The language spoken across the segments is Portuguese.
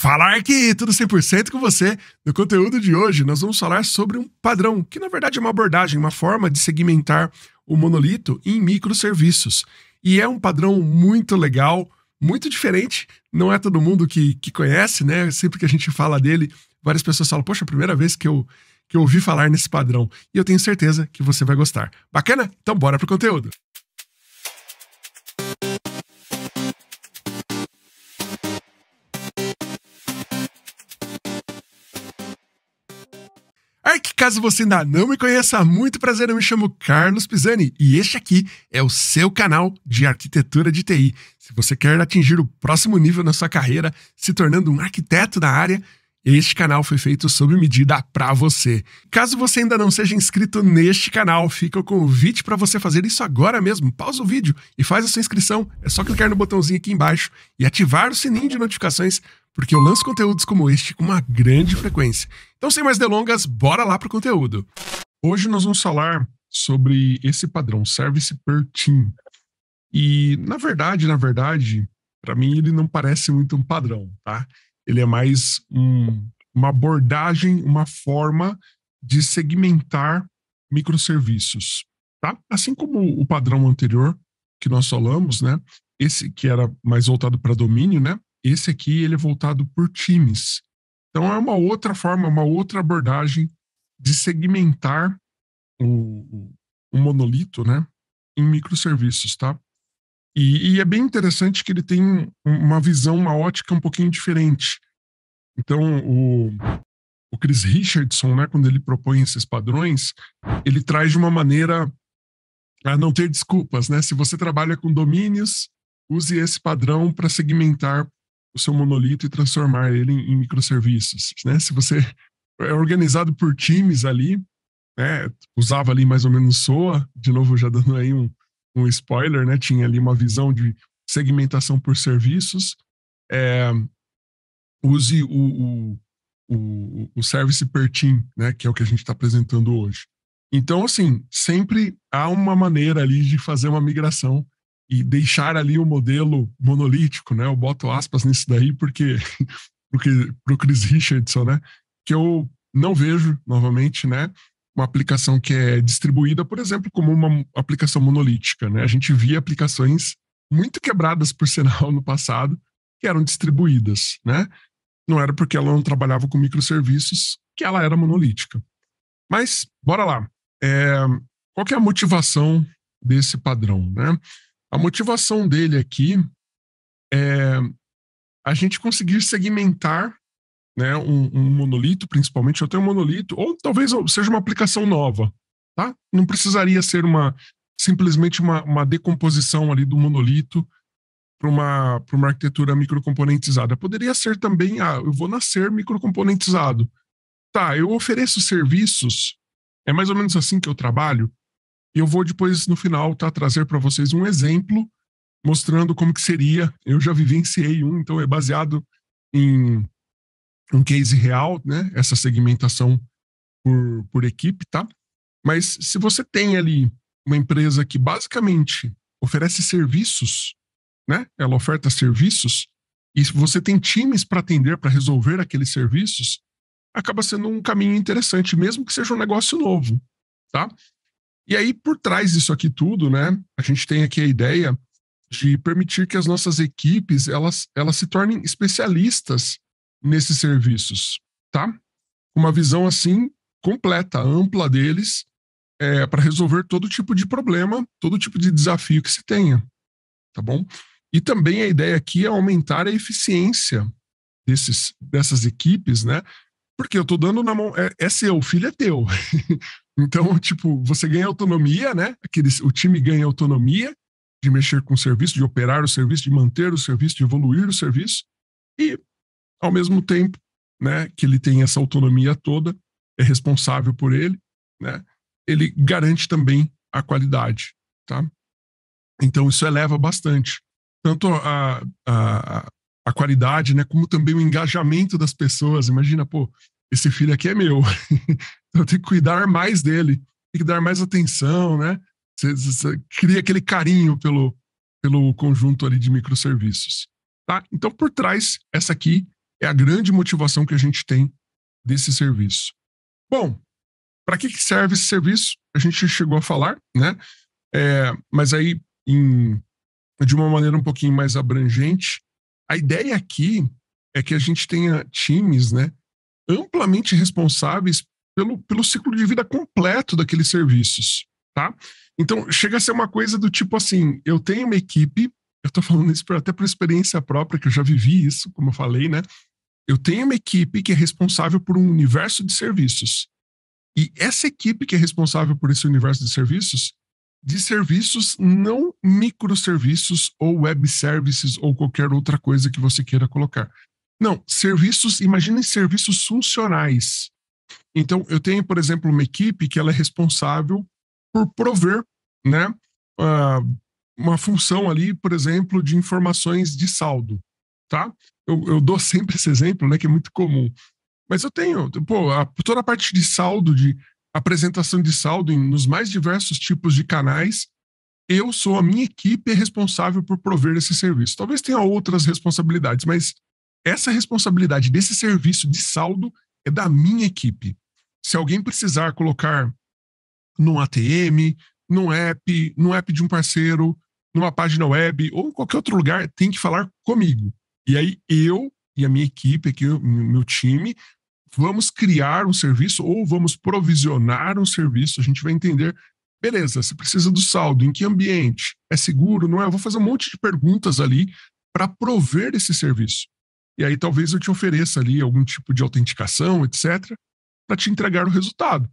Falar que tudo 100% com você. No conteúdo de hoje, nós vamos falar sobre um padrão, que na verdade é uma abordagem, uma forma de segmentar o monolito em microserviços. E é um padrão muito legal, muito diferente. Não é todo mundo que, que conhece, né? Sempre que a gente fala dele, várias pessoas falam: Poxa, é a primeira vez que eu, que eu ouvi falar nesse padrão. E eu tenho certeza que você vai gostar. Bacana? Então, bora pro conteúdo. Caso você ainda não me conheça, muito prazer, eu me chamo Carlos Pisani e este aqui é o seu canal de arquitetura de TI. Se você quer atingir o próximo nível na sua carreira, se tornando um arquiteto da área, este canal foi feito sob medida para você. Caso você ainda não seja inscrito neste canal, fica o convite para você fazer isso agora mesmo. Pausa o vídeo e faz a sua inscrição. É só clicar no botãozinho aqui embaixo e ativar o sininho de notificações, porque eu lanço conteúdos como este com uma grande frequência. Então, sem mais delongas, bora lá pro conteúdo. Hoje nós vamos falar sobre esse padrão Service Per Team. E, na verdade, na verdade, para mim ele não parece muito um padrão, tá? Ele é mais um, uma abordagem, uma forma de segmentar microserviços, tá? Assim como o padrão anterior que nós falamos, né? Esse que era mais voltado para domínio, né? Esse aqui ele é voltado por times. Então é uma outra forma, uma outra abordagem de segmentar o, o monolito, né? Em microserviços, tá? E, e, é bem interessante que ele tem uma visão, uma ótica um pouquinho diferente. Então, o, o Chris Richardson, né, quando ele propõe esses padrões, ele traz de uma maneira a não ter desculpas, né? Se você trabalha com domínios, use esse padrão para segmentar o seu monolito e transformar ele em, em microserviços, né? Se você é organizado por times ali, né? Usava ali mais ou menos SOA, de novo já dando aí um, um spoiler, né? Tinha ali uma visão de segmentação por serviços. É, use o, o, o, o service per team, né? Que é o que a gente está apresentando hoje. Então, assim, sempre há uma maneira ali de fazer uma migração e deixar ali o modelo monolítico, né? Eu boto aspas nisso daí porque porque pro Chris Richardson, né? Que eu não vejo novamente, né? uma aplicação que é distribuída, por exemplo, como uma aplicação monolítica. Né? A gente via aplicações muito quebradas, por sinal, no passado, que eram distribuídas. Né? Não era porque ela não trabalhava com microserviços que ela era monolítica. Mas, bora lá. É, qual é a motivação desse padrão? Né? A motivação dele aqui é a gente conseguir segmentar né, um, um monolito, principalmente, eu tenho um monolito, ou talvez seja uma aplicação nova, tá? Não precisaria ser uma simplesmente uma, uma decomposição ali do monolito para uma, uma arquitetura microcomponentizada. Poderia ser também, ah, eu vou nascer microcomponentizado. Tá, eu ofereço serviços, é mais ou menos assim que eu trabalho, e eu vou depois, no final, tá, trazer para vocês um exemplo mostrando como que seria. Eu já vivenciei um, então é baseado em um case real, né? Essa segmentação por, por equipe, tá? Mas se você tem ali uma empresa que basicamente oferece serviços, né? Ela oferta serviços e você tem times para atender, para resolver aqueles serviços, acaba sendo um caminho interessante, mesmo que seja um negócio novo, tá? E aí por trás disso aqui tudo, né? A gente tem aqui a ideia de permitir que as nossas equipes elas, elas se tornem especialistas nesses serviços, tá? Uma visão assim completa, ampla deles, é, para resolver todo tipo de problema, todo tipo de desafio que se tenha, tá bom? E também a ideia aqui é aumentar a eficiência desses, dessas equipes, né? Porque eu estou dando na mão, é, é seu, o filho é teu. então, tipo, você ganha autonomia, né? Aqueles, o time ganha autonomia de mexer com o serviço, de operar o serviço, de manter o serviço, de evoluir o serviço. E ao mesmo tempo né, que ele tem essa autonomia toda, é responsável por ele, né, ele garante também a qualidade. Tá? Então, isso eleva bastante. Tanto a, a, a qualidade, né, como também o engajamento das pessoas. Imagina, pô, esse filho aqui é meu, eu tenho que cuidar mais dele, tem que dar mais atenção, né? Você, você cria aquele carinho pelo, pelo conjunto ali de microserviços. Tá? Então, por trás, essa aqui é a grande motivação que a gente tem desse serviço. Bom, para que, serve esse serviço? A gente chegou a falar, né? É, mas aí, em, de uma maneira um pouquinho mais abrangente, a ideia aqui é que a gente tenha times, né? Amplamente responsáveis pelo, pelo ciclo de vida completo daqueles serviços, tá? Então, chega a ser uma coisa do tipo assim: eu tenho uma equipe, eu estou falando isso até por experiência própria, que eu já vivi isso, como eu falei, né? Eu tenho uma equipe que é responsável por um universo de serviços. E essa equipe que é responsável por esse universo de serviços, de serviços não microserviços ou web services ou qualquer outra coisa que você queira colocar. Não, serviços, imaginem serviços funcionais. Então, eu tenho, por exemplo, uma equipe que ela é responsável por prover, né, ah, uma função ali, por exemplo, de informações de saldo, tá? eu, eu dou sempre esse exemplo, né, que é muito comum. Mas eu tenho, pô, a, toda a parte de saldo, de apresentação de saldo em, nos mais diversos tipos de canais, eu sou a minha equipe é responsável por prover esse serviço. Talvez tenha outras responsabilidades, mas essa responsabilidade desse serviço de saldo é da minha equipe. Se alguém precisar colocar num ATM, num app, num app de um parceiro, numa página web ou em qualquer outro lugar, tem que falar comigo. E aí eu e a minha equipe aqui, meu time, vamos criar um serviço ou vamos provisionar um serviço. A gente vai entender, beleza, você precisa do saldo, em que ambiente? É seguro, não é? Eu vou fazer um monte de perguntas ali para prover esse serviço. E aí talvez eu te ofereça ali algum tipo de autenticação, etc, para te entregar o resultado.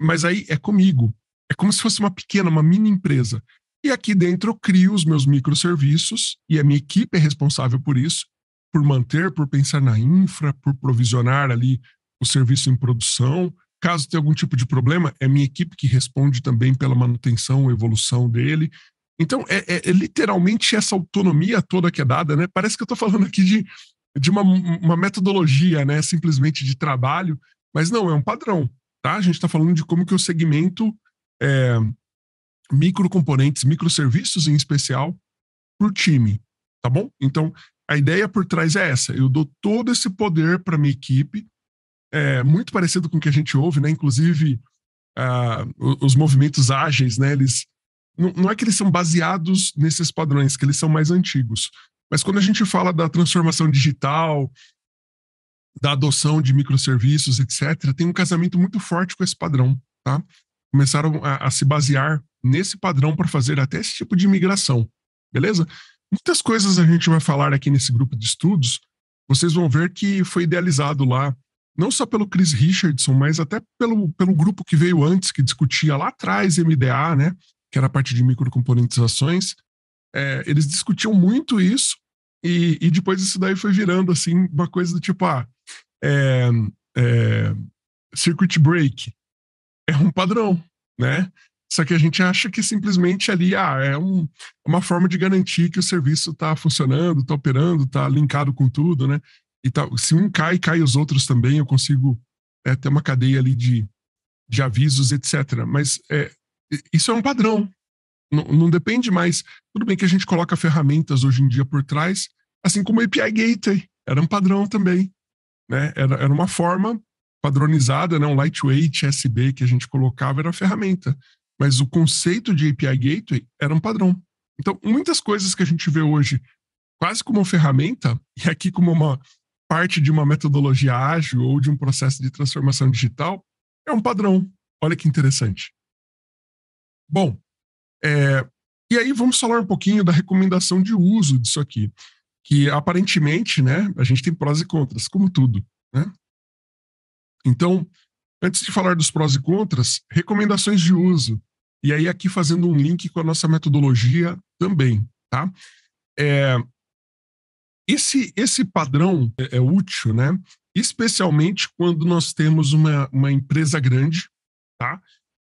Mas aí é comigo. É como se fosse uma pequena, uma mini empresa. E aqui dentro eu crio os meus microserviços e a minha equipe é responsável por isso, por manter, por pensar na infra, por provisionar ali o serviço em produção. Caso tenha algum tipo de problema, é minha equipe que responde também pela manutenção, evolução dele. Então, é, é, é literalmente essa autonomia toda que é dada, né? Parece que eu estou falando aqui de, de uma, uma metodologia, né? Simplesmente de trabalho, mas não, é um padrão, tá? A gente está falando de como que o segmento é, microcomponentes, microserviços em especial, por time, tá bom? Então, a ideia por trás é essa. Eu dou todo esse poder para minha equipe, é, muito parecido com o que a gente ouve, né? Inclusive, uh, os movimentos ágeis, né? Eles não, é que eles são baseados nesses padrões, que eles são mais antigos. Mas quando a gente fala da transformação digital, da adoção de microserviços, etc., tem um casamento muito forte com esse padrão, tá? Começaram a, a se basear nesse padrão para fazer até esse tipo de migração, beleza? Muitas coisas a gente vai falar aqui nesse grupo de estudos, vocês vão ver que foi idealizado lá, não só pelo Chris Richardson, mas até pelo, pelo grupo que veio antes, que discutia lá atrás MDA, né? Que era a parte de microcomponentizações. É, eles discutiam muito isso, e, e, depois isso daí foi virando assim, uma coisa do tipo, ah, é, é, circuit break é um padrão, né? Só que a gente acha que simplesmente ali ah, é um, é uma forma de garantir que o serviço está funcionando, está operando, está linkado com tudo, né? E tá, se um cai, cai os outros também. Eu consigo é, ter uma cadeia ali de, de avisos, etc. Mas é, isso é um padrão. Não, não depende mais. Tudo bem que a gente coloca ferramentas hoje em dia por trás, assim como o API Gateway era um padrão também. Né? Era, era uma forma padronizada, né? um lightweight SB que a gente colocava, era a ferramenta mas o conceito de API Gateway era um padrão. Então, muitas coisas que a gente vê hoje quase como uma ferramenta, e aqui como uma parte de uma metodologia ágil ou de um processo de transformação digital, é um padrão. Olha que interessante. Bom, é, e aí vamos falar um pouquinho da recomendação de uso disso aqui, que aparentemente, né, a gente tem prós e contras, como tudo, né? Então, Antes de falar dos prós e contras, recomendações de uso. E aí, aqui fazendo um link com a nossa metodologia também, tá? É, esse, esse padrão é, é, útil, né? Especialmente quando nós temos uma, uma empresa grande, tá?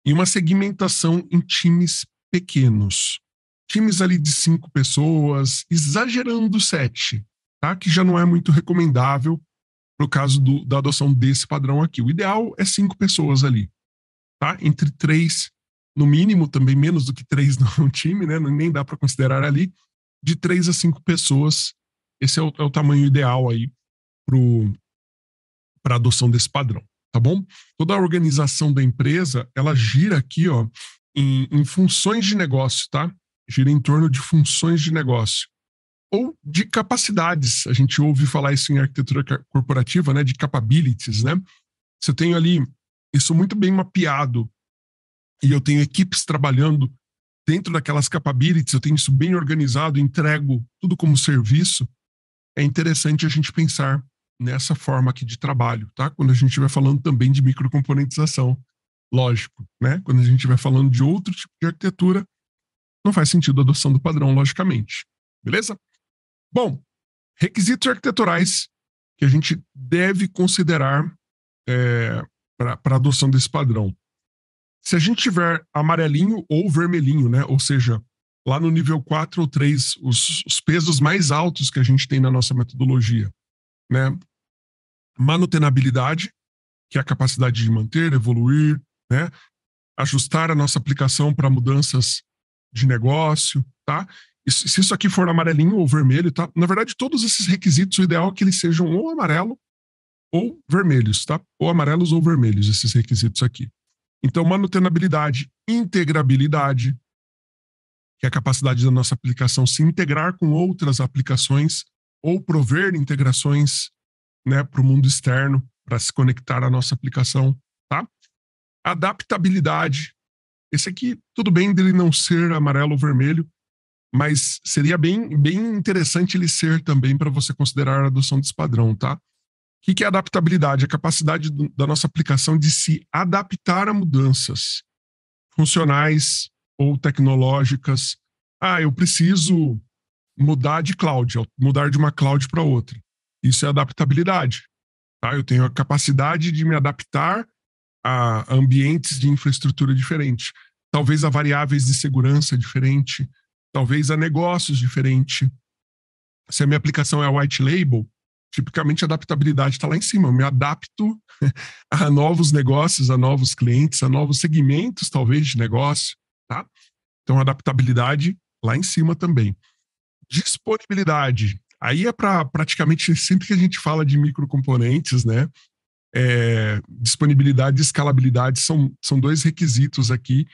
E uma segmentação em times pequenos. Times ali de cinco pessoas, exagerando sete, tá? Que já não é muito recomendável o caso do, da adoção desse padrão aqui. O ideal é cinco pessoas ali, tá? Entre três, no mínimo, também menos do que três no time, né? Nem dá para considerar ali. De três a cinco pessoas, esse é o, é o tamanho ideal aí para adoção desse padrão, tá bom? Toda a organização da empresa, ela gira aqui, ó, em, em funções de negócio, tá? Gira em torno de funções de negócio ou de capacidades. A gente ouve falar isso em arquitetura corporativa, né, de capabilities, né? Se eu tenho ali isso muito bem mapeado e eu tenho equipes trabalhando dentro daquelas capabilities, eu tenho isso bem organizado, entrego tudo como serviço, é interessante a gente pensar nessa forma aqui de trabalho, tá? Quando a gente estiver falando também de microcomponentização, lógico, né? Quando a gente estiver falando de outro tipo de arquitetura, não faz sentido a adoção do padrão, logicamente. Beleza? Bom, requisitos arquiteturais que a gente deve considerar é, para adoção desse padrão. Se a gente tiver amarelinho ou vermelhinho, né? ou seja, lá no nível 4 ou 3, os, os pesos mais altos que a gente tem na nossa metodologia, né? manutenabilidade, que é a capacidade de manter, evoluir, né? ajustar a nossa aplicação para mudanças de negócio, tá? se isso aqui for amarelinho ou vermelho, tá? Na verdade, todos esses requisitos, o ideal é que eles sejam ou amarelo ou vermelhos, tá? Ou amarelos ou vermelhos, esses requisitos aqui. Então, manutenabilidade, integrabilidade, que é a capacidade da nossa aplicação se integrar com outras aplicações ou prover integrações né, para o mundo externo, para se conectar à nossa aplicação, tá? Adaptabilidade. Esse aqui, tudo bem dele não ser amarelo ou vermelho, mas seria bem, bem interessante ele ser também para você considerar a adoção desse padrão, tá? O que é adaptabilidade? A capacidade do, da nossa aplicação de se adaptar a mudanças funcionais ou tecnológicas. Ah, eu preciso mudar de cloud, mudar de uma cloud para outra. Isso é adaptabilidade. Tá? Eu tenho a capacidade de me adaptar a ambientes de infraestrutura diferente. Talvez a variáveis de segurança diferente talvez a negócios diferente. Se a minha aplicação é white label, tipicamente a adaptabilidade está lá em cima. Eu me adapto a novos negócios, a novos clientes, a novos segmentos, talvez, de negócio. Tá? Então, adaptabilidade lá em cima também. Disponibilidade. Aí é para praticamente sempre que a gente fala de microcomponentes, né? É, disponibilidade e escalabilidade são, são dois requisitos aqui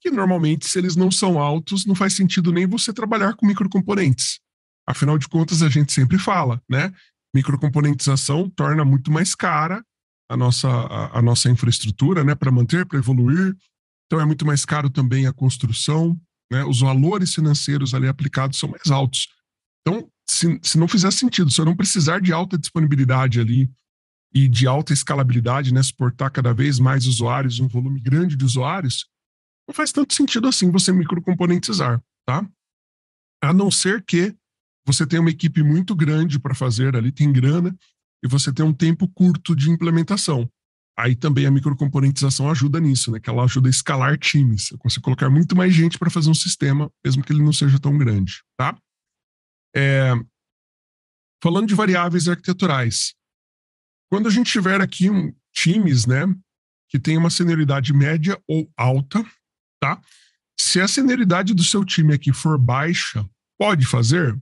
que normalmente, se eles não são altos, não faz sentido nem você trabalhar com microcomponentes. Afinal de contas, a gente sempre fala, né? Microcomponentização torna muito mais cara a nossa, a, a nossa infraestrutura, né? Para manter, para evoluir. Então, é muito mais caro também a construção, né? Os valores financeiros ali aplicados são mais altos. Então, se, se não fizer sentido, se eu não precisar de alta disponibilidade ali e de alta escalabilidade, né? Suportar cada vez mais usuários, um volume grande de usuários, não faz tanto sentido assim você microcomponentizar, tá? A não ser que você tenha uma equipe muito grande para fazer ali, tem grana, e você tem um tempo curto de implementação. Aí também a microcomponentização ajuda nisso, né? Que ela ajuda a escalar times. Você consegue colocar muito mais gente para fazer um sistema, mesmo que ele não seja tão grande, tá? É... Falando de variáveis arquiteturais, quando a gente tiver aqui um, times, né, que tem uma senioridade média ou alta, tá? Se a senioridade do seu time aqui for baixa, pode fazer?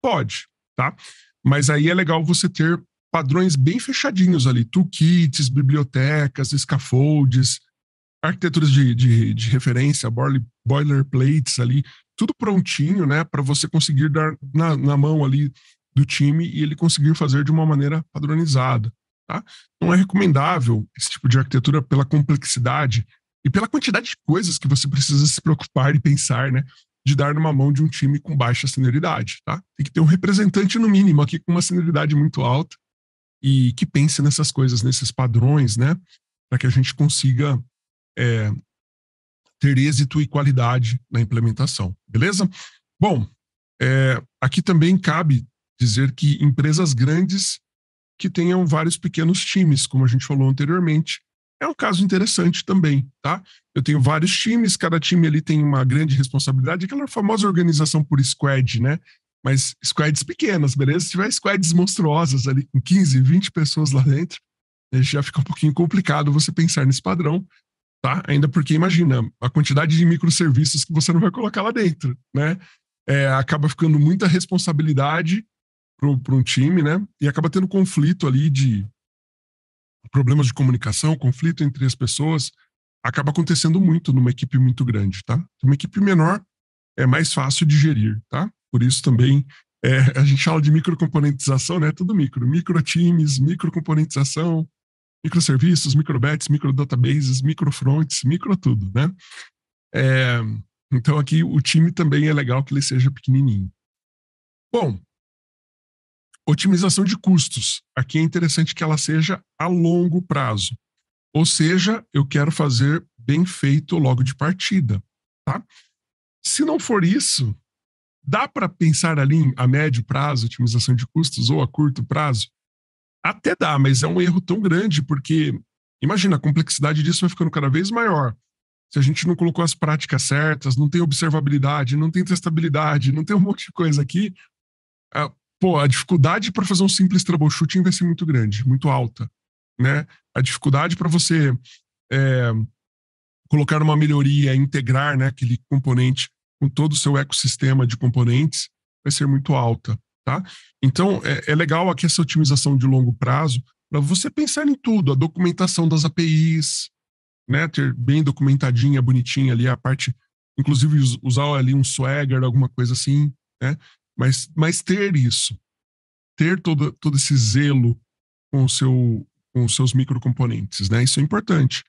Pode, tá? Mas aí é legal você ter padrões bem fechadinhos ali, toolkits, bibliotecas, scaffolds, arquiteturas de, de, de referência, boilerplates ali, tudo prontinho, né, para você conseguir dar na, na mão ali do time e ele conseguir fazer de uma maneira padronizada, tá? Não é recomendável esse tipo de arquitetura pela complexidade e pela quantidade de coisas que você precisa se preocupar e pensar, né? De dar numa mão de um time com baixa senioridade, tá? Tem que ter um representante, no mínimo, aqui com uma senioridade muito alta e que pense nessas coisas, nesses padrões, né? Para que a gente consiga é, ter êxito e qualidade na implementação, beleza? Bom, é, aqui também cabe dizer que empresas grandes que tenham vários pequenos times, como a gente falou anteriormente, é um caso interessante também, tá? Eu tenho vários times, cada time ali tem uma grande responsabilidade, aquela famosa organização por squad, né? Mas squads pequenas, beleza? Se tiver squads monstruosas ali com 15, 20 pessoas lá dentro, né, já fica um pouquinho complicado você pensar nesse padrão, tá? Ainda porque imagina a quantidade de microserviços que você não vai colocar lá dentro, né? É, acaba ficando muita responsabilidade para um time, né? E acaba tendo conflito ali de problemas de comunicação, conflito entre as pessoas, acaba acontecendo muito numa equipe muito grande, tá? Uma equipe menor é mais fácil de gerir, tá? Por isso também é, a gente fala de microcomponentização, né? Tudo micro, micro times, microcomponentização, microserviços, microbets, microdatabases, microfronts, micro tudo, né? É, então aqui o time também é legal que ele seja pequenininho. Bom, Otimização de custos. Aqui é interessante que ela seja a longo prazo. Ou seja, eu quero fazer bem feito logo de partida, tá? Se não for isso, dá para pensar ali a médio prazo, otimização de custos ou a curto prazo? Até dá, mas é um erro tão grande porque imagina a complexidade disso vai ficando cada vez maior. Se a gente não colocou as práticas certas, não tem observabilidade, não tem testabilidade, não tem um monte de coisa aqui, pô, a dificuldade para fazer um simples troubleshooting vai ser muito grande, muito alta, né? A dificuldade para você é, colocar uma melhoria, integrar né, aquele componente com todo o seu ecossistema de componentes vai ser muito alta, tá? Então, é, é legal aqui essa otimização de longo prazo para você pensar em tudo, a documentação das APIs, né, ter bem documentadinha, bonitinha ali a parte, inclusive usar ali um swagger, alguma coisa assim, né? Mas, mas ter isso, ter todo, todo esse zelo com, o seu, com os seus microcomponentes, né? Isso é importante,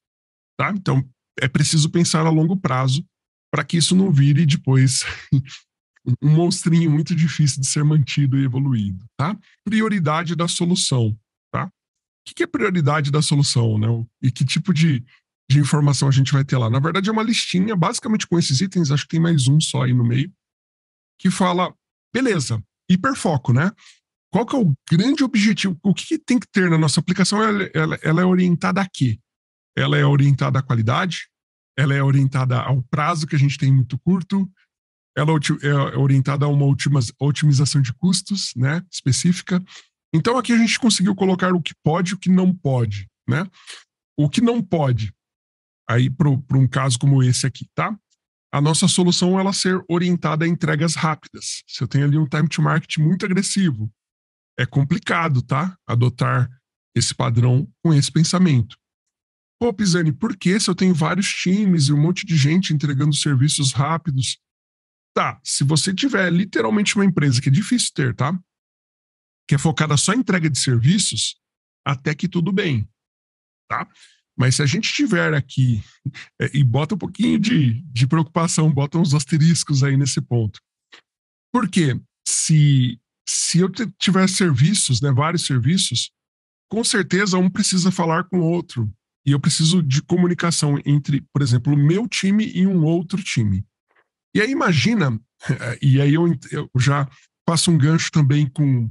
tá? Então, é preciso pensar a longo prazo para que isso não vire depois um monstrinho muito difícil de ser mantido e evoluído, tá? Prioridade da solução, tá? O que é prioridade da solução, né? E que tipo de, de informação a gente vai ter lá? Na verdade, é uma listinha, basicamente com esses itens, acho que tem mais um só aí no meio, que fala Beleza, hiperfoco, né? Qual que é o grande objetivo? O que, que tem que ter na nossa aplicação? Ela, ela, ela é orientada a quê? Ela é orientada à qualidade? Ela é orientada ao prazo que a gente tem muito curto? Ela é, é orientada a uma otimização de custos, né? Específica. Então aqui a gente conseguiu colocar o que pode e o que não pode, né? O que não pode, aí para um caso como esse aqui, tá? a nossa solução é ela ser orientada a entregas rápidas. Se eu tenho ali um time to market muito agressivo, é complicado, tá? Adotar esse padrão com esse pensamento. Pô, Pisani, por que se eu tenho vários times e um monte de gente entregando serviços rápidos? Tá, se você tiver literalmente uma empresa que é difícil ter, tá? Que é focada só em entrega de serviços, até que tudo bem, tá? Mas se a gente tiver aqui, é, e bota um pouquinho de, de preocupação, bota uns asteriscos aí nesse ponto. Porque se, se eu tiver serviços, né, vários serviços, com certeza um precisa falar com o outro. E eu preciso de comunicação entre, por exemplo, o meu time e um outro time. E aí imagina, e aí eu, eu já passo um gancho também com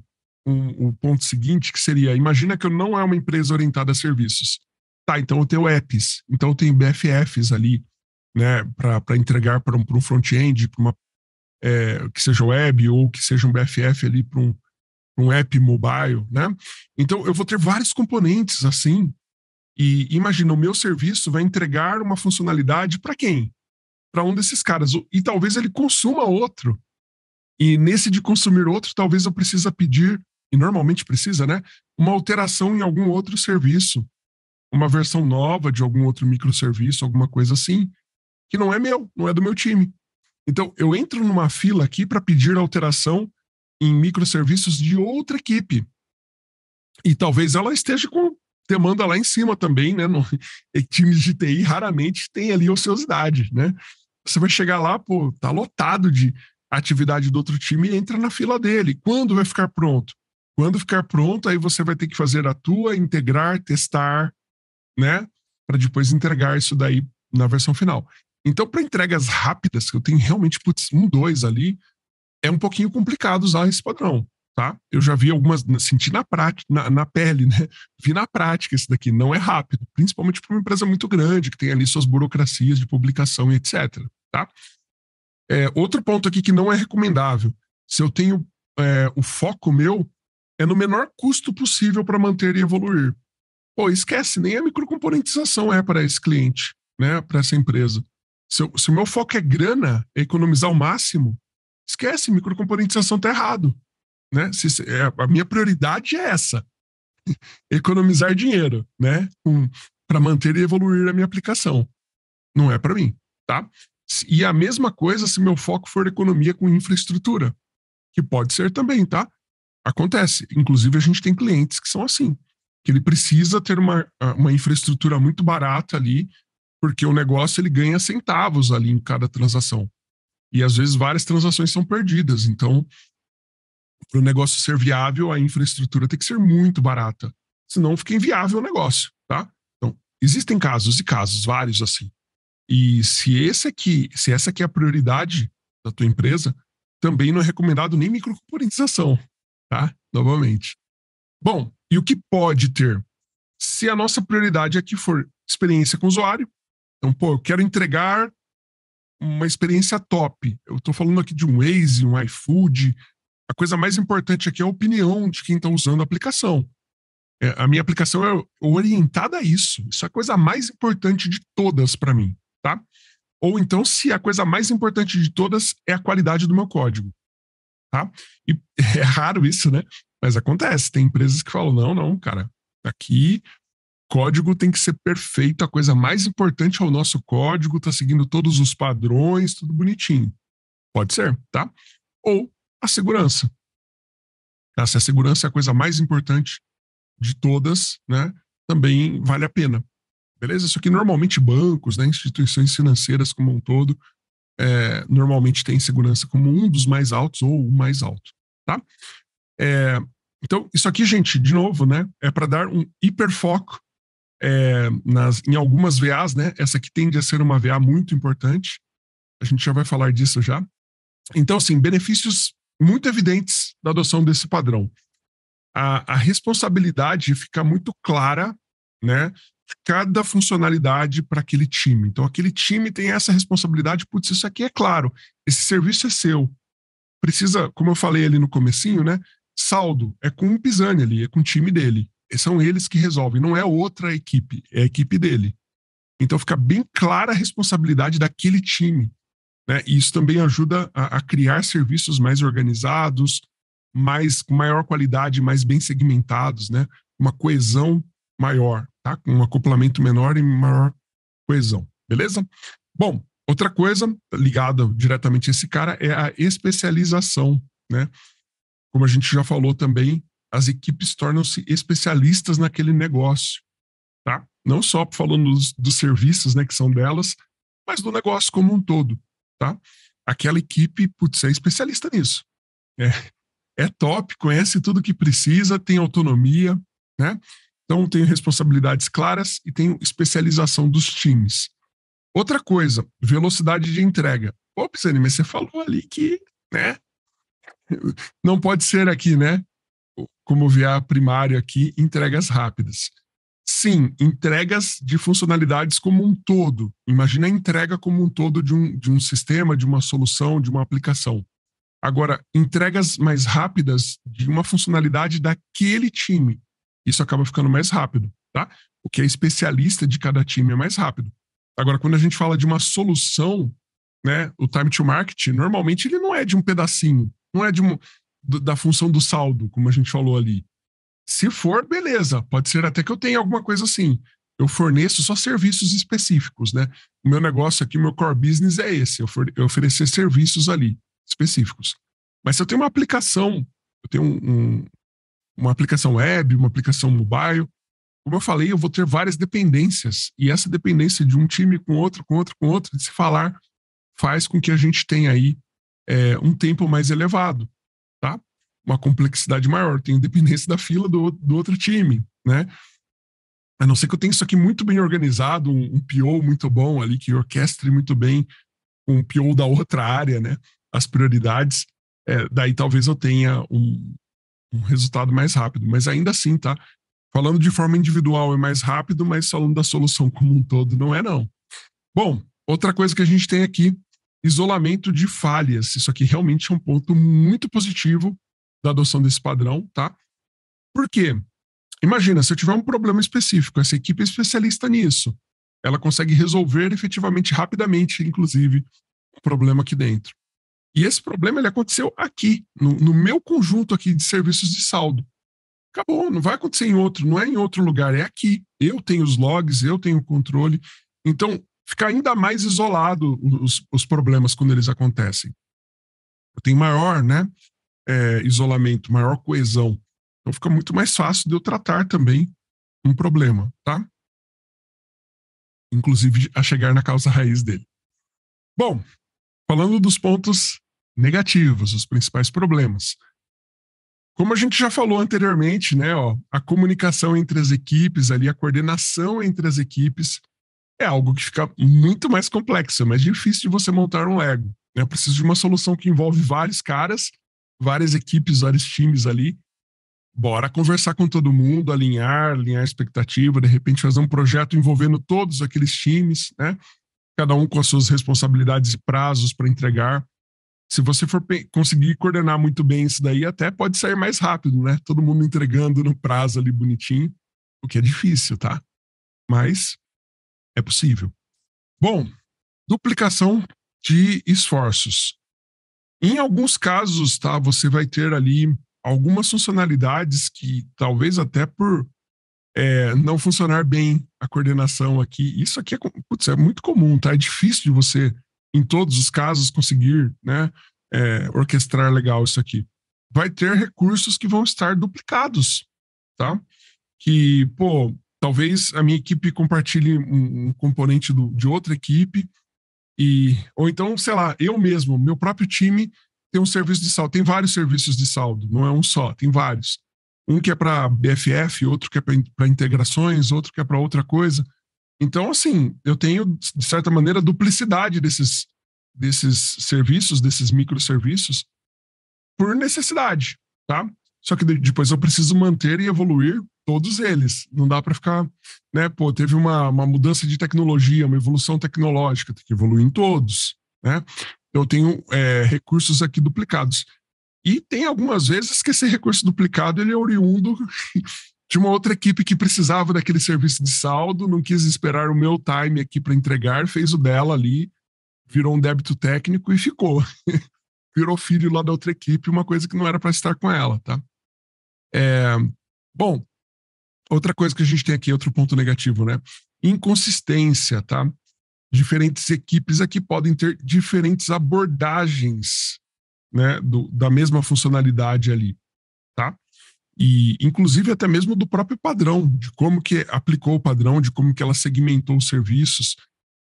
o um, um ponto seguinte, que seria, imagina que eu não é uma empresa orientada a serviços. Tá, então eu tenho apps, então eu tenho BFFs ali, né, para entregar para um, um front-end, para uma é, que seja web ou que seja um BFF ali para um, um app mobile, né? Então eu vou ter vários componentes assim. E imagina, o meu serviço vai entregar uma funcionalidade para quem? Para um desses caras. E talvez ele consuma outro. E nesse de consumir outro, talvez eu precisa pedir, e normalmente precisa, né? Uma alteração em algum outro serviço uma versão nova de algum outro microserviço, alguma coisa assim, que não é meu, não é do meu time. Então, eu entro numa fila aqui para pedir alteração em microserviços de outra equipe. E talvez ela esteja com demanda lá em cima também, né? No, times de TI raramente tem ali ociosidade, né? Você vai chegar lá, pô, tá lotado de atividade do outro time e entra na fila dele. Quando vai ficar pronto? Quando ficar pronto, aí você vai ter que fazer a tua, integrar, testar, né? Para depois entregar isso daí na versão final. Então, para entregas rápidas, que eu tenho realmente putz, um, dois ali, é um pouquinho complicado usar esse padrão, tá? Eu já vi algumas, senti na prática, na, na pele, né? Vi na prática isso daqui, não é rápido, principalmente para uma empresa muito grande, que tem ali suas burocracias de publicação e etc, tá? É, outro ponto aqui que não é recomendável, se eu tenho é, o foco meu, é no menor custo possível para manter e evoluir. Pô, esquece, nem a é microcomponentização é para esse cliente, né? Para essa empresa. Se, eu, se o meu foco é grana, é economizar o máximo, esquece, microcomponentização tá errado. Né? Se, é, a minha prioridade é essa: economizar dinheiro, né? Um, para manter e evoluir a minha aplicação. Não é para mim, tá? E a mesma coisa se meu foco for economia com infraestrutura, que pode ser também, tá? Acontece. Inclusive, a gente tem clientes que são assim que ele precisa ter uma, ah, uma infraestrutura muito barata ali, porque o negócio ele ganha centavos ali em cada transação. E às vezes várias transações são perdidas. Então, para o negócio ser viável, a infraestrutura tem que ser muito barata, senão fica inviável o negócio, tá? Então, existem casos e casos, vários assim. E se esse aqui, se essa aqui é a prioridade da tua empresa, também não é recomendado nem microcomponentização, tá? Novamente. Bom, e o que pode ter. Se a nossa prioridade aqui é for experiência com o usuário, então, pô, eu quero entregar uma experiência top. Eu estou falando aqui de um Waze, um iFood. A coisa mais importante aqui é a opinião de quem está usando a aplicação. É, a minha aplicação é orientada a isso. Isso é a coisa mais importante de todas para mim, tá? Ou então, se é a coisa mais importante de todas é a qualidade do meu código, tá? E é raro isso, né? Mas acontece, tem empresas que falam: não, não, cara, aqui código tem que ser perfeito, a coisa mais importante é o nosso código, tá seguindo todos os padrões, tudo bonitinho. Pode ser, tá? Ou a segurança. Tá? Se a segurança é a coisa mais importante de todas, né? Também vale a pena. Beleza? Isso aqui normalmente bancos, né, instituições financeiras como um todo, é, normalmente tem segurança como um dos mais altos ou o mais alto, tá? É, então, isso aqui, gente, de novo, né? É para dar um hiperfoco é, nas, em algumas VAs, né? Essa aqui tende a ser uma VA muito importante. A gente já vai falar disso já. Então, assim, benefícios muito evidentes da adoção desse padrão. A, a responsabilidade fica muito clara, né? cada funcionalidade para aquele time. Então, aquele time tem essa responsabilidade. Putz, isso aqui é claro. Esse serviço é seu. Precisa, como eu falei ali no comecinho, né? saldo, é com o Pisani ali, é com o time dele. E são eles que resolvem, não é outra equipe, é a equipe dele. Então fica bem clara a responsabilidade daquele time. Né? E isso também ajuda a, a criar serviços mais organizados, mais com maior qualidade, mais bem segmentados, né? Uma coesão maior, tá? Com um acoplamento menor e maior coesão, beleza? Bom, outra coisa ligada diretamente a esse cara é a especialização, né? como a gente já falou também, as equipes tornam-se especialistas naquele negócio, tá? Não só falando dos, dos, serviços, né, que são delas, mas do negócio como um todo, tá? Aquela equipe, putz, é especialista nisso. É, é top, conhece tudo que precisa, tem autonomia, né? Então tem responsabilidades claras e tem especialização dos times. Outra coisa, velocidade de entrega. ops Pisani, mas você falou ali que, né, não pode ser aqui, né? Como via primário aqui, entregas rápidas. Sim, entregas de funcionalidades como um todo. Imagina a entrega como um todo de um, de um sistema, de uma solução, de uma aplicação. Agora, entregas mais rápidas de uma funcionalidade daquele time. Isso acaba ficando mais rápido, tá? O que é especialista de cada time é mais rápido. Agora, quando a gente fala de uma solução, né, o time to market, normalmente ele não é de um pedacinho não é de uma, da função do saldo, como a gente falou ali. Se for, beleza, pode ser até que eu tenha alguma coisa assim. Eu forneço só serviços específicos, né? O meu negócio aqui, meu core business é esse, eu, for, eu oferecer serviços ali, específicos. Mas se eu tenho uma aplicação, eu tenho um, um, uma aplicação web, uma aplicação mobile, como eu falei, eu vou ter várias dependências. E essa dependência de um time com outro, com outro, com outro, de se falar, faz com que a gente tenha aí é, um tempo mais elevado, tá? Uma complexidade maior, tem dependência da fila do, do outro time, né? A não ser que eu tenha isso aqui muito bem organizado, um, um PO muito bom ali, que orquestre muito bem um PO da outra área, né? As prioridades, é, daí talvez eu tenha um, um resultado mais rápido, mas ainda assim, tá? Falando de forma individual é mais rápido, mas falando da solução como um todo não é, não. Bom, outra coisa que a gente tem aqui isolamento de falhas. Isso aqui realmente é um ponto muito positivo da adoção desse padrão, tá? Por quê? Imagina, se eu tiver um problema específico, essa equipe é especialista nisso. Ela consegue resolver efetivamente, rapidamente, inclusive, o problema aqui dentro. E esse problema ele aconteceu aqui, no, no meu conjunto aqui de serviços de saldo. Acabou, não vai acontecer em outro, não é em outro lugar, é aqui. Eu tenho os logs, eu tenho o controle. Então, fica ainda mais isolado os, os problemas quando eles acontecem. Tem maior né, é, isolamento, maior coesão. Então fica muito mais fácil de eu tratar também um problema, tá? Inclusive a chegar na causa raiz dele. Bom, falando dos pontos negativos, os principais problemas. Como a gente já falou anteriormente, né, ó, a comunicação entre as equipes ali, a coordenação entre as equipes é algo que fica muito mais complexo, é mais difícil de você montar um Lego. É preciso de uma solução que envolve vários caras, várias equipes, vários times ali. Bora conversar com todo mundo, alinhar, alinhar expectativa, de repente fazer um projeto envolvendo todos aqueles times, né? Cada um com as suas responsabilidades e prazos para entregar. Se você for conseguir coordenar muito bem isso daí, até pode sair mais rápido, né? Todo mundo entregando no prazo ali bonitinho, o que é difícil, tá? Mas é possível. Bom, duplicação de esforços. Em alguns casos, tá, você vai ter ali algumas funcionalidades que talvez até por é, não funcionar bem a coordenação aqui, isso aqui é, putz, é muito comum, tá? É difícil de você, em todos os casos, conseguir né, é, orquestrar legal isso aqui. Vai ter recursos que vão estar duplicados, tá? Que, pô, talvez a minha equipe compartilhe um, um componente do, de outra equipe e ou então sei lá eu mesmo meu próprio time tem um serviço de saldo tem vários serviços de saldo não é um só tem vários um que é para BFF outro que é para integrações outro que é para outra coisa então assim eu tenho de certa maneira duplicidade desses desses serviços desses microserviços por necessidade tá só que depois eu preciso manter e evoluir todos eles. Não dá para ficar, né? Pô, teve uma, uma mudança de tecnologia, uma evolução tecnológica, tem que evoluir em todos, né? Eu tenho é, recursos aqui duplicados. E tem algumas vezes que esse recurso duplicado ele é oriundo de uma outra equipe que precisava daquele serviço de saldo, não quis esperar o meu time aqui para entregar, fez o dela ali, virou um débito técnico e ficou. virou filho lá da outra equipe, uma coisa que não era para estar com ela, tá? É, bom, Outra coisa que a gente tem aqui, outro ponto negativo, né? Inconsistência, tá? Diferentes equipes aqui podem ter diferentes abordagens, né, do, da mesma funcionalidade ali, tá? E inclusive até mesmo do próprio padrão, de como que aplicou o padrão, de como que ela segmentou os serviços.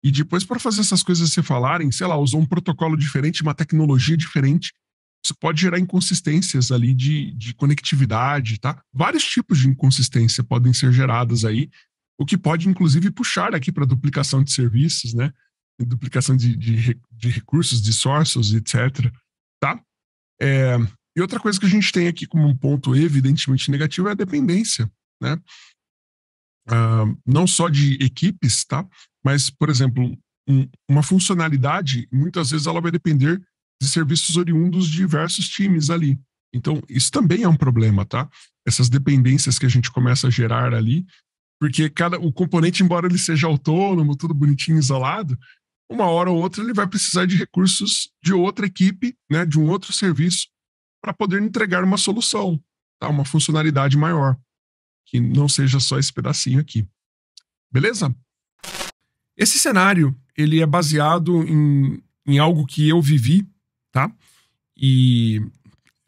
E depois para fazer essas coisas se falarem, sei lá, usou um protocolo diferente, uma tecnologia diferente, isso pode gerar inconsistências ali de, de conectividade, tá? Vários tipos de inconsistência podem ser geradas aí, o que pode, inclusive, puxar aqui para duplicação de serviços, né? Duplicação de, de, de recursos, de sources, etc. Tá? É, e outra coisa que a gente tem aqui como um ponto evidentemente negativo é a dependência, né? Uh, não só de equipes, tá? Mas, por exemplo, um, uma funcionalidade, muitas vezes ela vai depender de serviços oriundos de diversos times ali. Então, isso também é um problema, tá? Essas dependências que a gente começa a gerar ali, porque cada o componente, embora ele seja autônomo, tudo bonitinho, isolado, uma hora ou outra ele vai precisar de recursos de outra equipe, né, de um outro serviço, para poder entregar uma solução, tá? uma funcionalidade maior, que não seja só esse pedacinho aqui. Beleza? Esse cenário ele é baseado em, em algo que eu vivi tá? E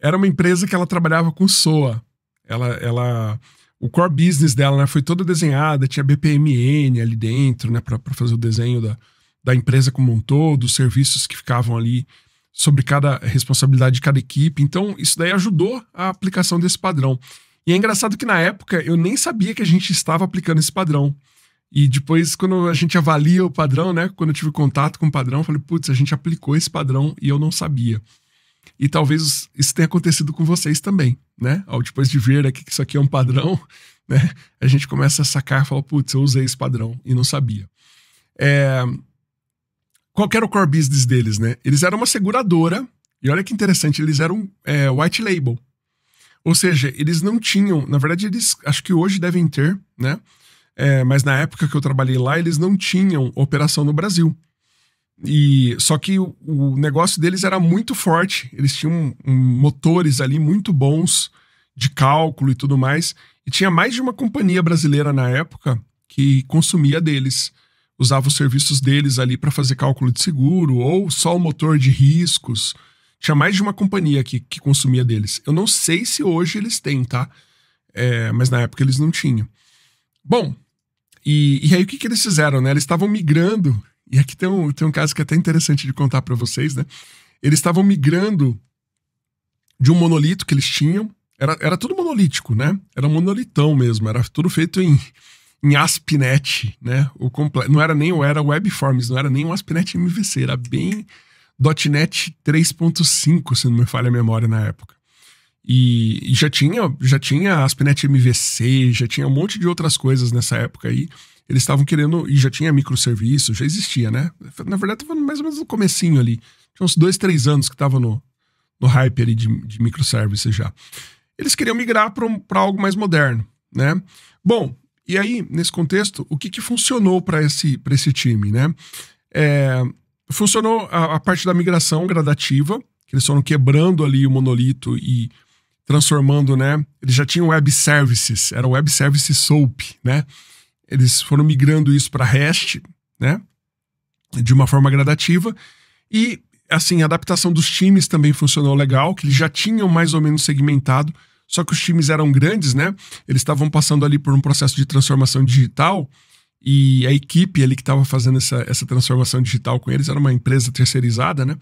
era uma empresa que ela trabalhava com SOA. Ela, ela, o core business dela né, foi toda desenhada, tinha BPMN ali dentro, né, para fazer o desenho da, da empresa como um todo, os serviços que ficavam ali sobre cada responsabilidade de cada equipe. Então, isso daí ajudou a aplicação desse padrão. E é engraçado que na época eu nem sabia que a gente estava aplicando esse padrão. E depois, quando a gente avalia o padrão, né? Quando eu tive contato com o padrão, falei, putz, a gente aplicou esse padrão e eu não sabia. E talvez isso tenha acontecido com vocês também, né? Ao depois de ver aqui né, que isso aqui é um padrão, né? A gente começa a sacar e fala, putz, eu usei esse padrão e não sabia. É... Qual era o core business deles, né? Eles eram uma seguradora, e olha que interessante, eles eram é, white label. Ou seja, eles não tinham, na verdade, eles acho que hoje devem ter, né? É, mas na época que eu trabalhei lá, eles não tinham operação no Brasil. E só que o, o negócio deles era muito forte. Eles tinham um, motores ali muito bons de cálculo e tudo mais. E tinha mais de uma companhia brasileira na época que consumia deles, usava os serviços deles ali para fazer cálculo de seguro ou só o motor de riscos. Tinha mais de uma companhia que, que consumia deles. Eu não sei se hoje eles têm, tá? É, mas na época eles não tinham. Bom, e, e aí o que, que eles fizeram, né? Eles estavam migrando, e aqui tem um, tem um caso que é até interessante de contar para vocês, né? Eles estavam migrando de um monolito que eles tinham, era, era tudo monolítico, né? Era monolitão mesmo, era tudo feito em, em ASP.NET, né? O completo, não era nem o era WebForms, não era nem o ASP.NET MVC, era bem .NET 3.5, se não me falha a memória na época. E, e, já tinha já tinha Aspinet MVC, já tinha um monte de outras coisas nessa época aí. Eles estavam querendo, e já tinha microserviço, já existia, né? Na verdade, estava mais ou menos no comecinho ali. Tinha uns dois, três anos que estava no, no hype ali de, de microservice já. Eles queriam migrar para algo mais moderno, né? Bom, e aí, nesse contexto, o que, que funcionou para esse, esse time, né? É, funcionou a, a parte da migração gradativa, que eles foram quebrando ali o monolito e transformando, né? Eles já tinham web services, era web service SOAP, né? Eles foram migrando isso para REST, né? De uma forma gradativa. E, assim, a adaptação dos times também funcionou legal, que eles já tinham mais ou menos segmentado, só que os times eram grandes, né? Eles estavam passando ali por um processo de transformação digital e a equipe ali que estava fazendo essa, essa transformação digital com eles era uma empresa terceirizada, né?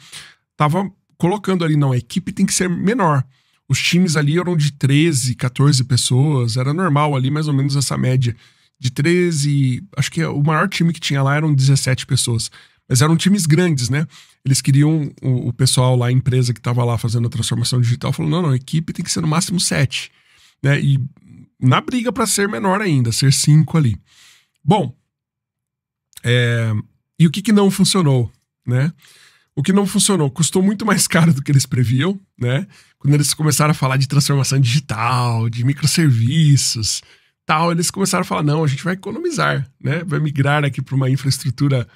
Tava colocando ali, não, a equipe tem que ser menor. Os times ali eram de 13, 14 pessoas, era normal ali, mais ou menos essa média. De 13, acho que o maior time que tinha lá eram 17 pessoas. Mas eram times grandes, né? Eles queriam o, o pessoal lá, a empresa que estava lá fazendo a transformação digital, falou: não, não, a equipe tem que ser no máximo 7. Né? E na briga para ser menor ainda, ser 5 ali. Bom, é, e o que, que não funcionou, né? o que não funcionou. Custou muito mais caro do que eles previam, né? Quando eles começaram a falar de transformação digital, de microserviços, tal, eles começaram a falar: não, a gente vai economizar, né? Vai migrar aqui para uma infraestrutura.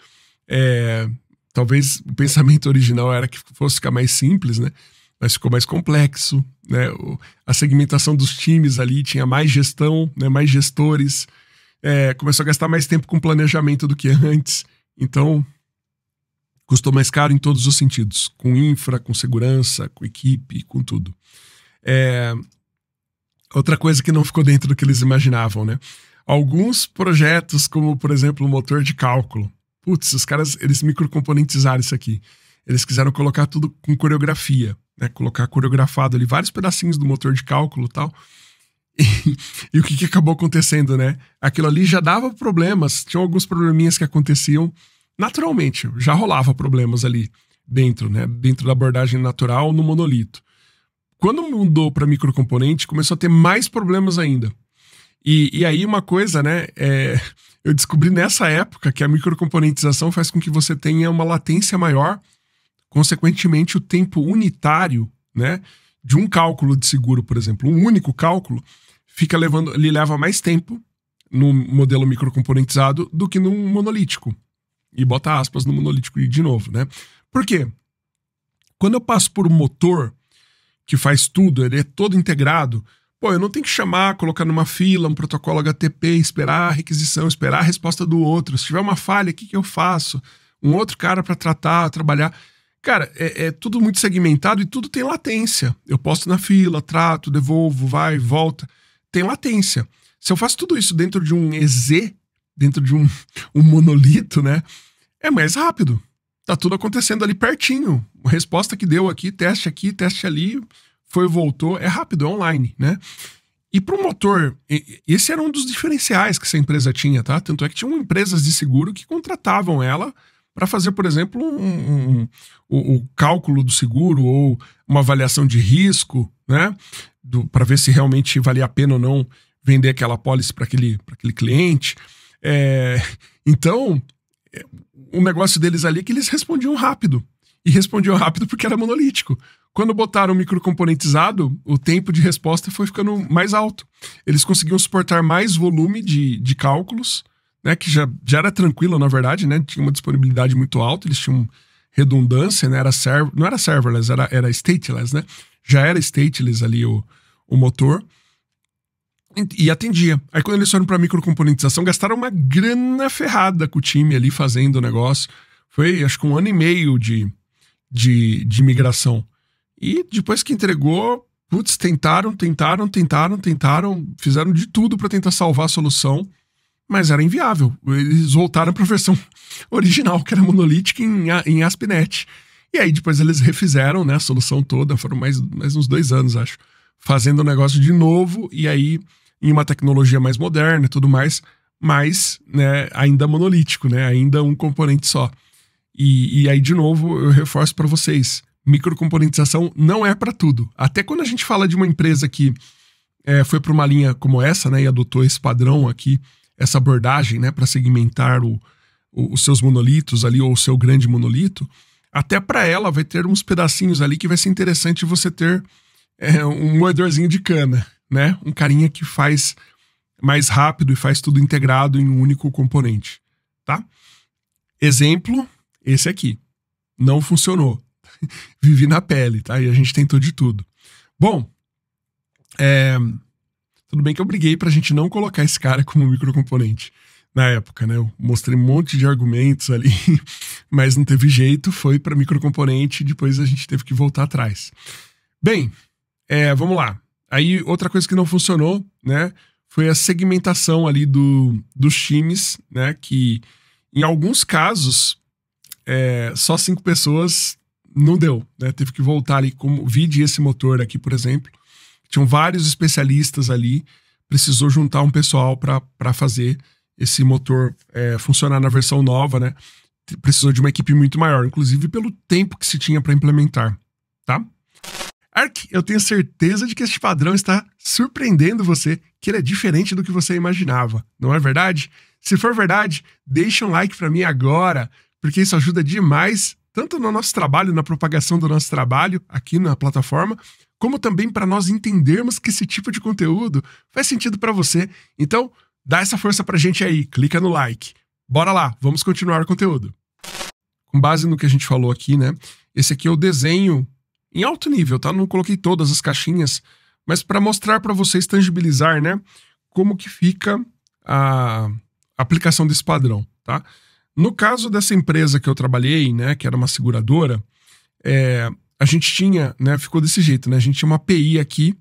É... talvez o pensamento original era que fosse ficar mais simples, né? Mas ficou mais complexo, né? A segmentação dos times ali tinha mais gestão, né? Mais gestores. É... começou a gastar mais tempo com planejamento do que antes. Então, Custou mais caro em todos os sentidos, com infra, com segurança, com equipe, com tudo. É... Outra coisa que não ficou dentro do que eles imaginavam, né? Alguns projetos, como por exemplo o motor de cálculo. Putz, os caras, eles microcomponentizaram isso aqui. Eles quiseram colocar tudo com coreografia, né? Colocar coreografado ali vários pedacinhos do motor de cálculo tal. E, e o que, que acabou acontecendo, né? Aquilo ali já dava problemas, tinha alguns probleminhas que aconteciam Naturalmente, já rolava problemas ali dentro, né? Dentro da abordagem natural no monolito. Quando mudou para microcomponente, começou a ter mais problemas ainda. E, e aí uma coisa, né? É, eu descobri nessa época que a microcomponentização faz com que você tenha uma latência maior, consequentemente o tempo unitário, né? De um cálculo de seguro, por exemplo, um único cálculo fica levando, ele leva mais tempo no modelo microcomponentizado do que num monolítico. E bota aspas no monolítico de novo, né? Por quê? Quando eu passo por um motor que faz tudo, ele é todo integrado, pô, eu não tenho que chamar, colocar numa fila, um protocolo HTTP, esperar a requisição, esperar a resposta do outro. Se tiver uma falha, o que, que eu faço? Um outro cara para tratar, trabalhar. Cara, é, é, tudo muito segmentado e tudo tem latência. Eu posto na fila, trato, devolvo, vai, volta. Tem latência. Se eu faço tudo isso dentro de um EZ, dentro de um, um monolito, né? é mais rápido. Tá tudo acontecendo ali pertinho. A resposta que deu aqui, teste aqui, teste ali, foi, voltou, é rápido, é online, né? E para o motor, esse era um dos diferenciais que essa empresa tinha, tá? Tanto é que tinham empresas de seguro que contratavam ela para fazer, por exemplo, o um, um, um, um, cálculo do seguro ou uma avaliação de risco, né? Para ver se realmente valia a pena ou não vender aquela pólice para aquele, aquele cliente. É, então, um negócio deles ali que eles respondiam rápido. E respondiam rápido porque era monolítico. Quando botaram o microcomponentizado, o tempo de resposta foi ficando mais alto. Eles conseguiam suportar mais volume de, de cálculos, né, que já, já era tranquilo, na verdade, né, tinha uma disponibilidade muito alta, eles tinham redundância, né, era server, não era serverless, era, era stateless, né, já era stateless ali o, o motor. E atendia. Aí quando eles foram para microcomponentização, gastaram uma grana ferrada com o time ali fazendo o negócio. Foi, acho que um ano e meio de, de, de migração. E depois que entregou, putz, tentaram, tentaram, tentaram, tentaram, fizeram de tudo para tentar salvar a solução, mas era inviável. Eles voltaram para a versão original, que era monolítica em, em Aspinet E aí depois eles refizeram né, a solução toda, foram mais, mais uns dois anos, acho, fazendo o negócio de novo, e aí em uma tecnologia mais moderna e tudo mais, mas né, ainda monolítico, né, ainda um componente só. E, e aí, de novo, eu reforço para vocês: microcomponentização não é para tudo. Até quando a gente fala de uma empresa que é, foi para uma linha como essa né, e adotou esse padrão aqui, essa abordagem né, para segmentar o, o, os seus monolitos ali, ou o seu grande monolito, até para ela vai ter uns pedacinhos ali que vai ser interessante você ter é, um moedorzinho de cana né? Um carinha que faz mais rápido e faz tudo integrado em um único componente, tá? Exemplo, esse aqui. Não funcionou. Vivi na pele, tá? E a gente tentou de tudo. Bom, é... tudo bem que eu briguei pra gente não colocar esse cara como microcomponente na época, né? Eu mostrei um monte de argumentos ali, mas não teve jeito, foi para microcomponente, depois a gente teve que voltar atrás. Bem, é, vamos lá. Aí, outra coisa que não funcionou, né, foi a segmentação ali do, dos times, né, que em alguns casos, é, só cinco pessoas não deu, né, teve que voltar ali, como vide esse motor aqui, por exemplo, tinham vários especialistas ali, precisou juntar um pessoal para fazer esse motor é, funcionar na versão nova, né, precisou de uma equipe muito maior, inclusive pelo tempo que se tinha para implementar, tá? Ark, eu tenho certeza de que este padrão está surpreendendo você, que ele é diferente do que você imaginava, não é verdade? Se for verdade, deixa um like para mim agora, porque isso ajuda demais, tanto no nosso trabalho, na propagação do nosso trabalho aqui na plataforma, como também para nós entendermos que esse tipo de conteúdo faz sentido para você. Então, dá essa força para a gente aí, clica no like. Bora lá, vamos continuar o conteúdo. Com base no que a gente falou aqui, né? Esse aqui é o desenho em alto nível, tá? Não coloquei todas as caixinhas, mas para mostrar para vocês, tangibilizar, né? Como que fica a aplicação desse padrão, tá? No caso dessa empresa que eu trabalhei, né? Que era uma seguradora, é, a gente tinha, né? Ficou desse jeito, né? A gente tinha uma API aqui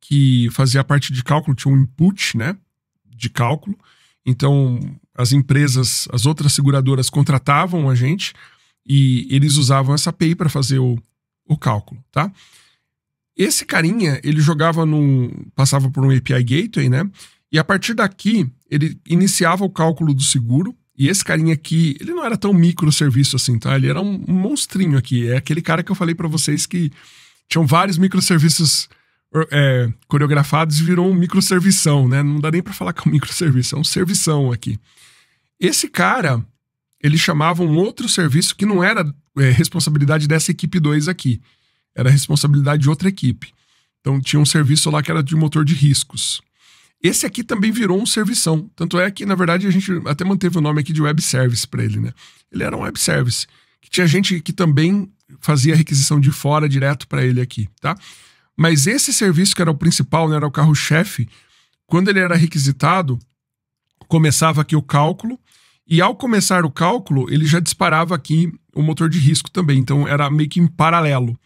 que fazia a parte de cálculo, tinha um input, né? De cálculo. Então, as empresas, as outras seguradoras contratavam a gente e eles usavam essa API para fazer o, o cálculo, tá? Esse carinha, ele jogava no. passava por um API Gateway, né? E a partir daqui, ele iniciava o cálculo do seguro. E esse carinha aqui, ele não era tão microserviço assim, tá? Ele era um, monstrinho aqui. É aquele cara que eu falei para vocês que tinham vários microserviços é, coreografados e virou um microservição, né? Não dá nem para falar que é um microserviço, é um servição aqui. Esse cara, eles chamavam um outro serviço que não era é, responsabilidade dessa equipe 2 aqui. Era responsabilidade de outra equipe. Então tinha um serviço lá que era de motor de riscos. Esse aqui também virou um servição. Tanto é que, na verdade, a gente até manteve o nome aqui de web service para ele, né? Ele era um web service. Que tinha gente que também fazia requisição de fora direto para ele aqui, tá? Mas esse serviço que era o principal, né, era o carro-chefe, quando ele era requisitado, começava aqui o cálculo, e ao começar o cálculo, ele já disparava aqui o motor de risco também. Então era meio que em paralelo.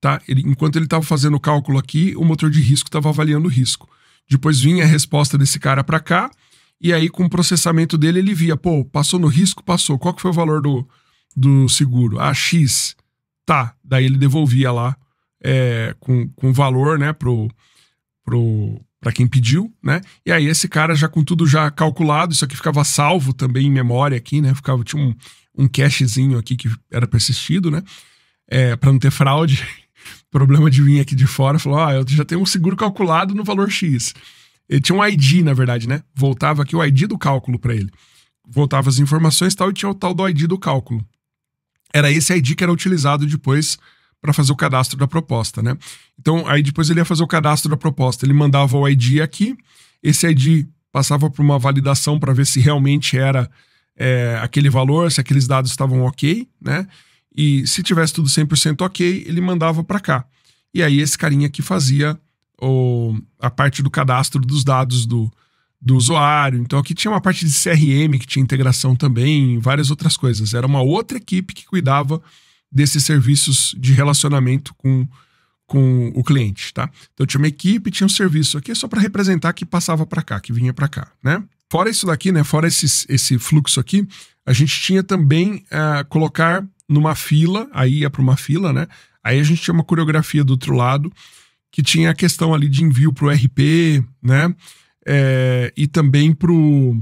Tá? Ele, enquanto ele estava fazendo o cálculo aqui, o motor de risco estava avaliando o risco. Depois vinha a resposta desse cara para cá, e aí com o processamento dele ele via, pô, passou no risco, passou. Qual que foi o valor do, do seguro? Ah, X. Tá. Daí ele devolvia lá é, com, com valor, né, pro, pro, para quem pediu, né? E aí esse cara já com tudo já calculado, isso aqui ficava salvo também em memória aqui, né? Ficava tinha um, um cachezinho aqui que era persistido, né? É, para não ter fraude. Problema de vir aqui de fora, falou: "Ah, eu já tenho um seguro calculado no valor X". Ele tinha um ID, na verdade, né? Voltava aqui o ID do cálculo para ele. Voltava as informações tal e tinha o tal do ID do cálculo. Era esse ID que era utilizado depois para fazer o cadastro da proposta, né? Então, aí depois ele ia fazer o cadastro da proposta. Ele mandava o ID aqui, esse ID passava por uma validação para ver se realmente era é, aquele valor, se aqueles dados estavam ok, né? E se tivesse tudo 100% ok, ele mandava para cá. E aí esse carinha que fazia o, a parte do cadastro dos dados do, do usuário. Então aqui tinha uma parte de CRM que tinha integração também, várias outras coisas. Era uma outra equipe que cuidava desses serviços de relacionamento com, com o cliente, tá? Então tinha uma equipe, tinha um serviço aqui só para representar que passava para cá, que vinha para cá, né? Fora isso daqui, né? Fora esse, esse fluxo aqui, a gente tinha também uh, colocar numa fila, aí ia para uma fila, né? Aí a gente tinha uma coreografia do outro lado que tinha a questão ali de envio para o RP, né? É, e também pro,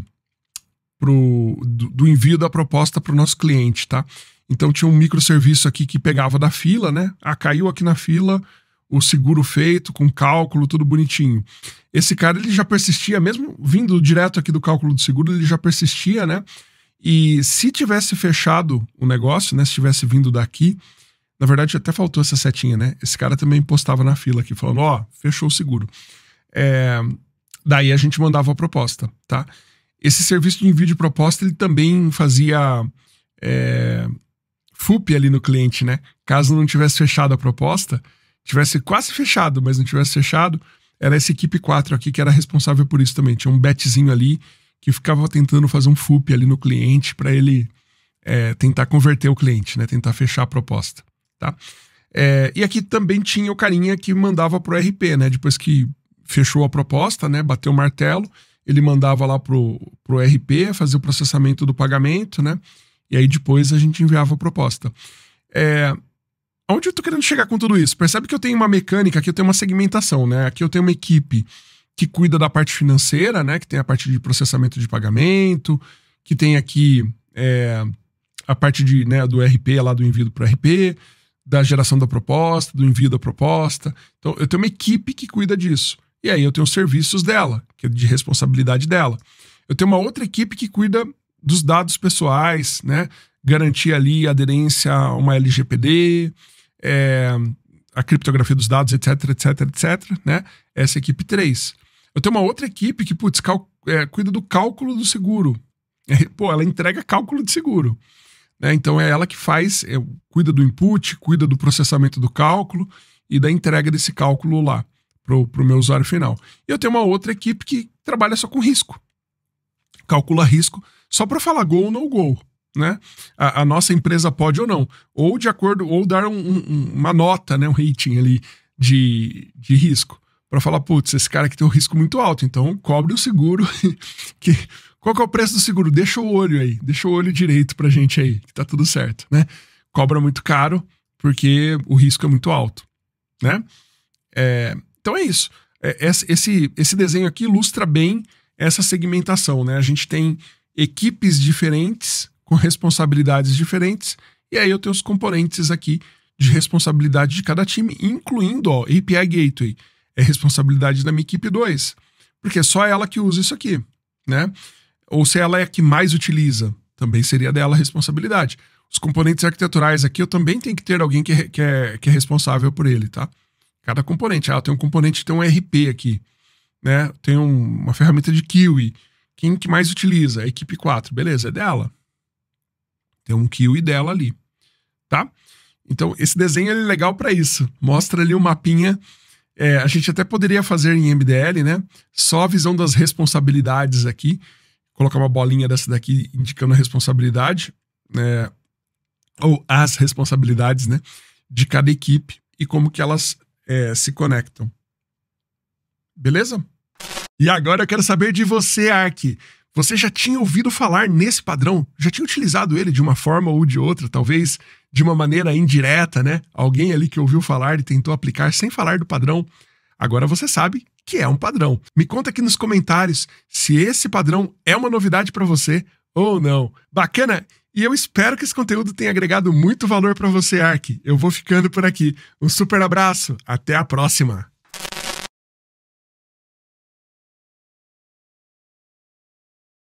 pro do, do envio da proposta para o nosso cliente, tá? Então tinha um microserviço aqui que pegava da fila, né? Ah, caiu aqui na fila, o seguro feito, com cálculo, tudo bonitinho. Esse cara, ele já persistia, mesmo vindo direto aqui do cálculo do seguro, ele já persistia, né? E se tivesse fechado o negócio, né? Se tivesse vindo daqui, na verdade até faltou essa setinha, né? Esse cara também postava na fila aqui, falando: ó, oh, fechou o seguro. É... Daí a gente mandava a proposta, tá? Esse serviço de envio de proposta, ele também fazia. É, FUP ali no cliente, né? Caso não tivesse fechado a proposta, tivesse quase fechado, mas não tivesse fechado, era essa equipe 4 aqui que era responsável por isso também. Tinha um betzinho ali que ficava tentando fazer um FUP ali no cliente para ele é, tentar converter o cliente, né? Tentar fechar a proposta, tá? É, e aqui também tinha o carinha que mandava pro RP, né? Depois que fechou a proposta, né? Bateu o martelo, ele mandava lá pro, pro RP fazer o processamento do pagamento, né? E aí depois a gente enviava a proposta. É, Onde eu tô querendo chegar com tudo isso? Percebe que eu tenho uma mecânica, aqui eu tenho uma segmentação, né? Aqui eu tenho uma equipe que cuida da parte financeira, né? Que tem a parte de processamento de pagamento, que tem aqui é, a parte de, né, do RP, lá do envio para RP, da geração da proposta, do envio da proposta. Então, eu tenho uma equipe que cuida disso. E aí eu tenho os serviços dela, que é de responsabilidade dela. Eu tenho uma outra equipe que cuida dos dados pessoais, né? Garantir ali aderência a uma LGPD, é, a criptografia dos dados, etc, etc, etc, né? Essa é a equipe 3. Eu tenho uma outra equipe que, putz, cal, é, cuida do cálculo do seguro. É, pô, ela entrega cálculo de seguro. Né? Então é ela que faz, é, cuida do input, cuida do processamento do cálculo e da entrega desse cálculo lá pro, pro meu usuário final. E eu tenho uma outra equipe que trabalha só com risco. Calcula risco só para falar gol ou não gol. Né? A, a, nossa empresa pode ou não. Ou de acordo, ou dar um, um, uma nota, né? um rating ali de, de risco. para falar, putz, esse cara aqui tem um risco muito alto, então cobre o seguro. que Qual que é o preço do seguro? Deixa o olho aí, deixa o olho direito pra gente aí, que tá tudo certo, né? Cobra muito caro, porque o risco é muito alto, né? É, então é isso. É, esse, esse desenho aqui ilustra bem essa segmentação, né? A gente tem equipes diferentes, com responsabilidades diferentes, e aí eu tenho os componentes aqui de responsabilidade de cada time, incluindo ó, API Gateway. É responsabilidade da minha equipe 2, porque é só ela que usa isso aqui, né? Ou se ela é a que mais utiliza, também seria dela a responsabilidade. Os componentes arquiteturais aqui eu também tenho que ter alguém que, é, que, é, que é responsável por ele, tá? Cada componente. Ah, tem um componente, tem um RP aqui, né? Tem um, uma ferramenta de Kiwi quem que mais utiliza? A equipe 4. Beleza, é dela. Tem um kiwi dela ali, tá? Então, esse desenho é legal para isso. Mostra ali o um mapinha. É, a gente até poderia fazer em MDL, né? Só a visão das responsabilidades aqui. Colocar uma bolinha dessa daqui indicando a responsabilidade, né? ou as responsabilidades, né? De cada equipe e como que elas é, se conectam. Beleza? E agora eu quero saber de você, Ark. Você já tinha ouvido falar nesse padrão? Já tinha utilizado ele de uma forma ou de outra, talvez de uma maneira indireta, né? Alguém ali que ouviu falar e tentou aplicar sem falar do padrão. Agora você sabe que é um padrão. Me conta aqui nos comentários se esse padrão é uma novidade para você ou não. Bacana? E eu espero que esse conteúdo tenha agregado muito valor para você, Ark. Eu vou ficando por aqui. Um super abraço, até a próxima!